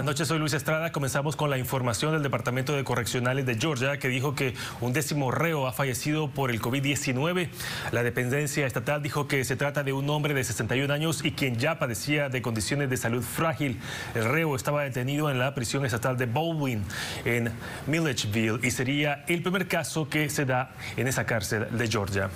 Buenas noches, soy Luis Estrada. Comenzamos con la información del Departamento de Correccionales de Georgia, que dijo que un décimo reo ha fallecido por el COVID-19. La dependencia estatal dijo que se trata de un hombre de 61 años y quien ya padecía de condiciones de salud frágil. El reo estaba detenido en la prisión estatal de Baldwin, en Milledgeville, y sería el primer caso que se da en esa cárcel de Georgia.